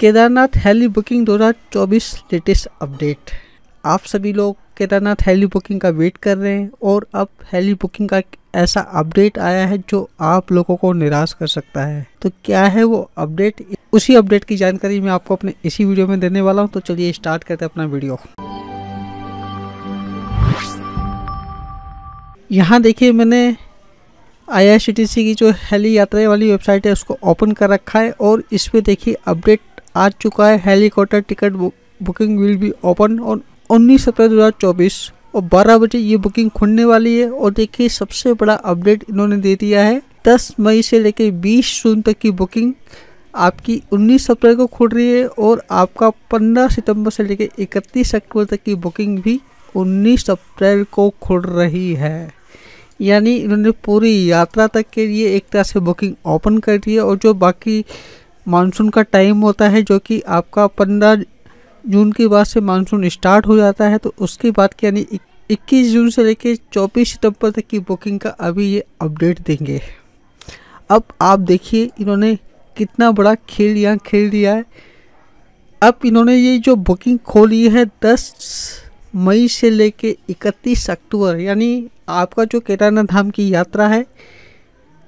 Kedarnath heli booking 2024 latest update आप सभी लोग केदारनाथ हेली बुकिंग का वेट कर रहे हैं और अब हेली बुकिंग का ऐसा अपडेट आया है जो आप लोगों को निराश कर सकता है तो क्या है वो अपडेट उसी अपडेट की जानकारी मैं आपको अपने इसी वीडियो में देने वाला हूँ तो चलिए स्टार्ट करते हैं अपना वीडियो यहाँ देखिए मैंने आई की जो हेली यात्रा वाली वेबसाइट है उसको ओपन कर रखा है और इस पर देखिए अपडेट आ चुका है helicopter ticket book, booking will be open on उन्नीस अप्रैल दो हज़ार चौबीस और बारह बजे ये बुकिंग खुलने वाली है और देखिए सबसे बड़ा अपडेट इन्होंने दे दिया है दस मई से लेकर बीस जून तक की बुकिंग आपकी 19 अप्रैल को खुल रही है और आपका 15 सितंबर से लेकर 31 अक्टूबर तक की बुकिंग भी 19 अप्रैल को खुल रही है यानी इन्होंने पूरी यात्रा तक के लिए एक तरह से बुकिंग ओपन कर दी है और जो बाकी मानसून का टाइम होता है जो कि आपका पंद्रह जून के बाद से मानसून स्टार्ट हो जाता है तो उसके बाद के यानी इक्कीस जून से लेकर चौबीस सितंबर तक की बुकिंग का अभी ये अपडेट देंगे अब आप देखिए इन्होंने कितना बड़ा खेल यहाँ खेल दिया है अब इन्होंने ये जो बुकिंग खोली है दस मई से लेके इकतीस अक्टूबर यानी आपका जो केदारनाथ धाम की यात्रा है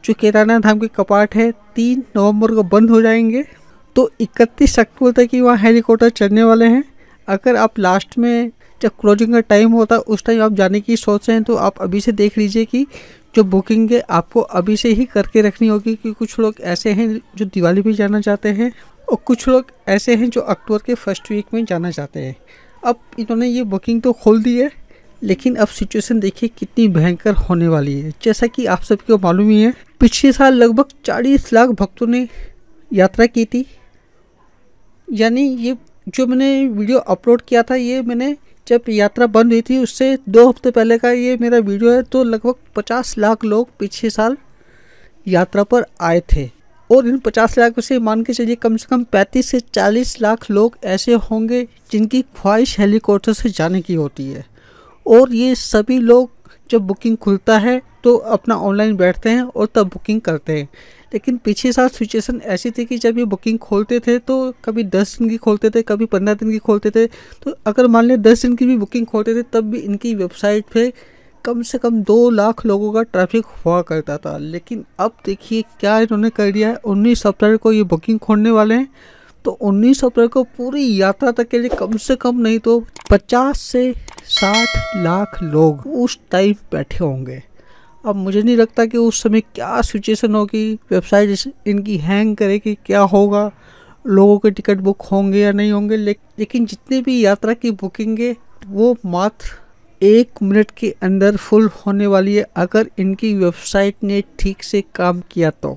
जो केदारनाथ धाम के कपाट है तीन नवंबर को बंद हो जाएंगे तो इकतीस अक्टूबर तक ही वहाँ हेलीकॉप्टर चलने वाले हैं अगर आप लास्ट में जब क्लोजिंग का टाइम होता है उस टाइम आप जाने की सोच रहे हैं तो आप अभी से देख लीजिए कि जो बुकिंग है आपको अभी से ही करके रखनी होगी कि कुछ लोग ऐसे हैं जो दिवाली भी जाना चाहते हैं और कुछ लोग ऐसे हैं जो अक्टूबर के फर्स्ट वीक में जाना चाहते हैं अब इन्होंने ये बुकिंग तो खोल दी है लेकिन अब सिचुएशन देखिए कितनी भयंकर होने वाली है जैसा कि आप सबको मालूम ही है पिछले साल लगभग चालीस लाख भक्तों ने यात्रा की थी यानी ये जो मैंने वीडियो अपलोड किया था ये मैंने जब यात्रा बंद हुई थी उससे दो हफ्ते पहले का ये मेरा वीडियो है तो लगभग पचास लाख लोग पिछले साल यात्रा पर आए थे और इन पचास लाख से मान के चलिए कम से कम पैंतीस से चालीस लाख लोग ऐसे होंगे जिनकी ख्वाहिश हेलीकॉप्टर से जाने की होती है और ये सभी लोग जब बुकिंग खुलता है तो अपना ऑनलाइन बैठते हैं और तब बुकिंग करते हैं लेकिन पिछले साल सिचुएशन ऐसी थी कि जब ये बुकिंग खोलते थे तो कभी दस दिन की खोलते थे कभी पंद्रह दिन की खोलते थे तो अगर मान लें दस दिन की भी बुकिंग खोलते थे तब भी इनकी वेबसाइट पे कम से कम दो लाख लोगों का ट्रैफिक हुआ करता था लेकिन अब देखिए क्या इन्होंने कर दिया है उन्नीस अप्रैल को ये बुकिंग खोलने वाले हैं तो 19 अप्रैल को पूरी यात्रा तक के लिए कम से कम नहीं तो 50 से 60 लाख लोग उस टाइम बैठे होंगे अब मुझे नहीं लगता कि उस समय क्या सिचुएशन होगी वेबसाइट इनकी हैंग करे कि क्या होगा लोगों के टिकट बुक होंगे या नहीं होंगे ले, लेकिन जितने भी यात्रा की बुकिंग है वो मात्र एक मिनट के अंदर फुल होने वाली है अगर इनकी वेबसाइट ने ठीक से काम किया तो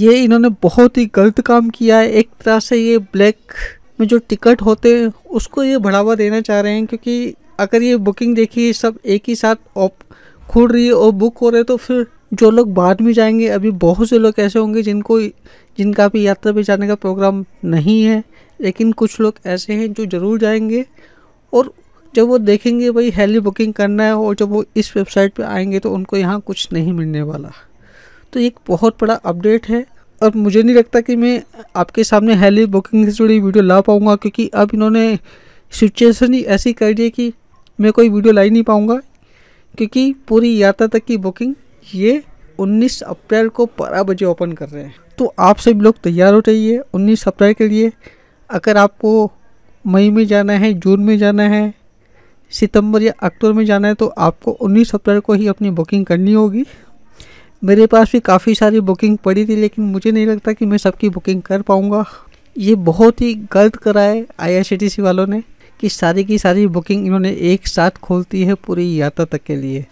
ये इन्होंने बहुत ही गलत काम किया है एक तरह से ये ब्लैक में जो टिकट होते हैं उसको ये बढ़ावा देना चाह रहे हैं क्योंकि अगर ये बुकिंग देखिए सब एक ही साथ ऑप खुल रही है और बुक हो रहे तो फिर जो लोग बाद में जाएंगे अभी बहुत से लोग ऐसे होंगे जिनको जिनका भी यात्रा पर जाने का प्रोग्राम नहीं है लेकिन कुछ लोग ऐसे हैं जो ज़रूर जाएंगे और जब वो देखेंगे भाई हेली बुकिंग करना है और जब वो इस वेबसाइट पे आएंगे तो उनको यहाँ कुछ नहीं मिलने वाला तो एक बहुत बड़ा अपडेट है और मुझे नहीं लगता कि मैं आपके सामने हेली बुकिंग से जुड़ी वीडियो ला पाऊँगा क्योंकि अब इन्होंने सिचुएसन ही ऐसी कर दी कि मैं कोई वीडियो ला ही नहीं पाऊँगा क्योंकि पूरी यात्रा तक की बुकिंग ये 19 अप्रैल को बारह बजे ओपन कर रहे हैं तो आप सब लोग तैयार हो जाइए 19 अप्रैल के लिए अगर आपको मई में जाना है जून में जाना है सितंबर या अक्टूबर में जाना है तो आपको 19 अप्रैल को ही अपनी बुकिंग करनी होगी मेरे पास भी काफ़ी सारी बुकिंग पड़ी थी लेकिन मुझे नहीं लगता कि मैं सबकी बुकिंग कर पाऊँगा ये बहुत ही गलत करा है सी वालों ने कि सारी की सारी बुकिंग इन्होंने एक साथ खोलती है पूरी यात्रा तक के लिए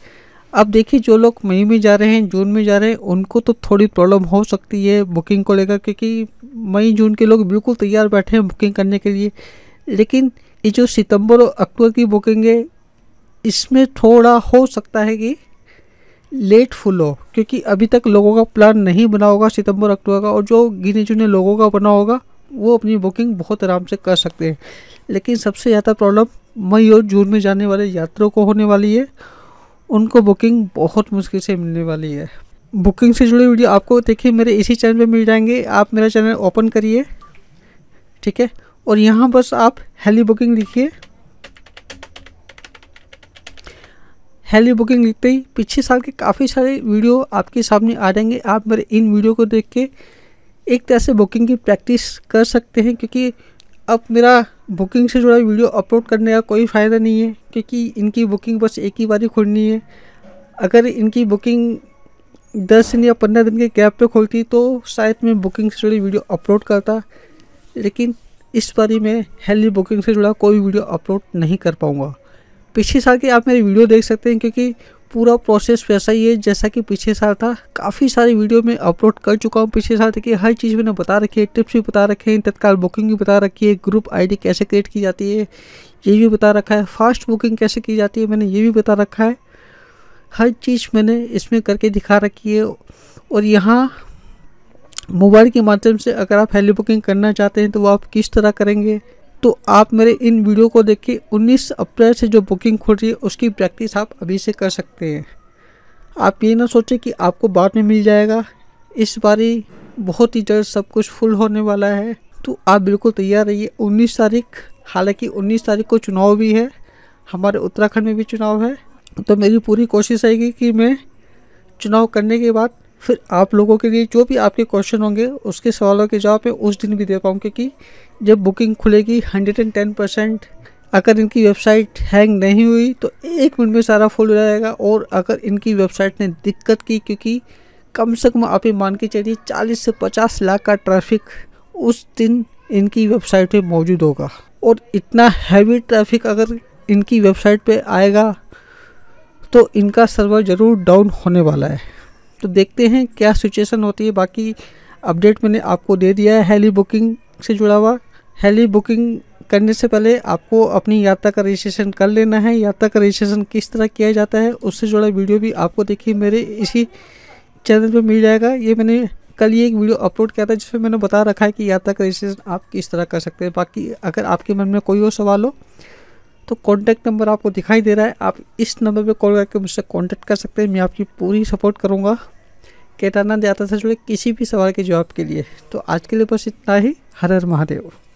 अब देखिए जो लोग मई में जा रहे हैं जून में जा रहे हैं उनको तो थोड़ी प्रॉब्लम हो सकती है बुकिंग को लेकर क्योंकि मई जून के लोग बिल्कुल तैयार बैठे हैं बुकिंग करने के लिए लेकिन ये जो सितंबर और अक्टूबर की बुकिंग है इसमें थोड़ा हो सकता है कि लेट फुल हो क्योंकि अभी तक लोगों का प्लान नहीं बना होगा सितंबर अक्टूबर का और जो गिने चुने लोगों का बना होगा वो अपनी बुकिंग बहुत आराम से कर सकते हैं लेकिन सबसे ज़्यादा प्रॉब्लम मई और जून में जाने वाले यात्रियों को होने वाली है उनको बुकिंग बहुत मुश्किल से मिलने वाली है बुकिंग से जुड़ी वीडियो आपको देखिए मेरे इसी चैनल पर मिल जाएंगे आप मेरा चैनल ओपन करिए ठीक है और यहाँ बस आप हेली बुकिंग लिखिए हेली बुकिंग लिखते ही पिछले साल के काफ़ी सारे वीडियो आपके सामने आ जाएंगे आप मेरे इन वीडियो को देख के एक तरह से बुकिंग की प्रैक्टिस कर सकते हैं क्योंकि अब मेरा बुकिंग से जुड़ा वीडियो अपलोड करने का कोई फ़ायदा नहीं है क्योंकि इनकी बुकिंग बस एक ही बार ही खोलनी है अगर इनकी बुकिंग दस दिन या पंद्रह दिन के गैप पे खोलती तो शायद मैं बुकिंग से जुड़ी वीडियो अपलोड करता लेकिन इस बारी मैं हेली बुकिंग से जुड़ा कोई वीडियो अपलोड नहीं कर पाऊँगा पिछले साल की आप मेरी वीडियो देख सकते हैं क्योंकि पूरा प्रोसेस वैसा ही है जैसा कि पिछले साल था काफ़ी सारी वीडियो में अपलोड कर चुका हूँ पिछले साल देखिए हर चीज़ मैंने बता रखी है टिप्स भी बता रखे हैं तत्काल बुकिंग भी बता रखी है ग्रुप आईडी कैसे क्रिएट की जाती है ये भी बता रखा है फास्ट बुकिंग कैसे की जाती है मैंने ये भी बता रखा है हर चीज़ मैंने इसमें करके दिखा रखी है और यहाँ मोबाइल के माध्यम से अगर आप हेली बुकिंग करना चाहते हैं तो वो आप किस तरह करेंगे तो आप मेरे इन वीडियो को देख के उन्नीस अप्रैल से जो बुकिंग खुल रही है उसकी प्रैक्टिस आप अभी से कर सकते हैं आप ये ना सोचें कि आपको बाद में मिल जाएगा इस बारी बहुत ही जल्द सब कुछ फुल होने वाला है तो आप बिल्कुल तैयार रहिए 19 तारीख हालांकि 19 तारीख को चुनाव भी है हमारे उत्तराखंड में भी चुनाव है तो मेरी पूरी कोशिश रहेगी कि मैं चुनाव करने के बाद फिर आप लोगों के लिए जो भी आपके क्वेश्चन होंगे उसके सवालों के जवाब मैं उस दिन भी दे पाऊँ क्योंकि जब बुकिंग खुलेगी हंड्रेड एंड टेन परसेंट अगर इनकी वेबसाइट हैंग नहीं हुई तो एक मिनट में सारा फुल हो जाएगा और अगर इनकी वेबसाइट ने दिक्कत की क्योंकि कम से कम आप ये मान के चलिए चालीस से पचास लाख का ट्रैफिक उस दिन इनकी वेबसाइट पे मौजूद होगा और इतना हैवी ट्रैफिक अगर इनकी वेबसाइट पे आएगा तो इनका सर्वर ज़रूर डाउन होने वाला है तो देखते हैं क्या सिचुएशन होती है बाकी अपडेट मैंने आपको दे दिया है हेली बुकिंग से जुड़ा हुआ हेली बुकिंग करने से पहले आपको अपनी यात्रा का रजिस्ट्रेशन कर लेना है यात्रा का रजिस्ट्रेशन किस तरह किया जाता है उससे जुड़ा वीडियो भी आपको देखिए मेरे इसी चैनल पर मिल जाएगा ये मैंने कल ये एक वीडियो अपलोड किया था जिसमें मैंने बता रखा है कि यात्रा का रजिस्ट्रेशन आप किस तरह कर सकते हैं बाकी अगर आपके मन में कोई और सवाल हो तो कॉन्टैक्ट नंबर आपको दिखाई दे रहा है आप इस नंबर पर कॉल करके मुझसे कॉन्टैक्ट कर सकते हैं मैं आपकी पूरी सपोर्ट करूँगा केदारनाथ यात्रा से जुड़े किसी भी सवाल के जवाब के लिए तो आज के लिए बस इतना ही हर हर महादेव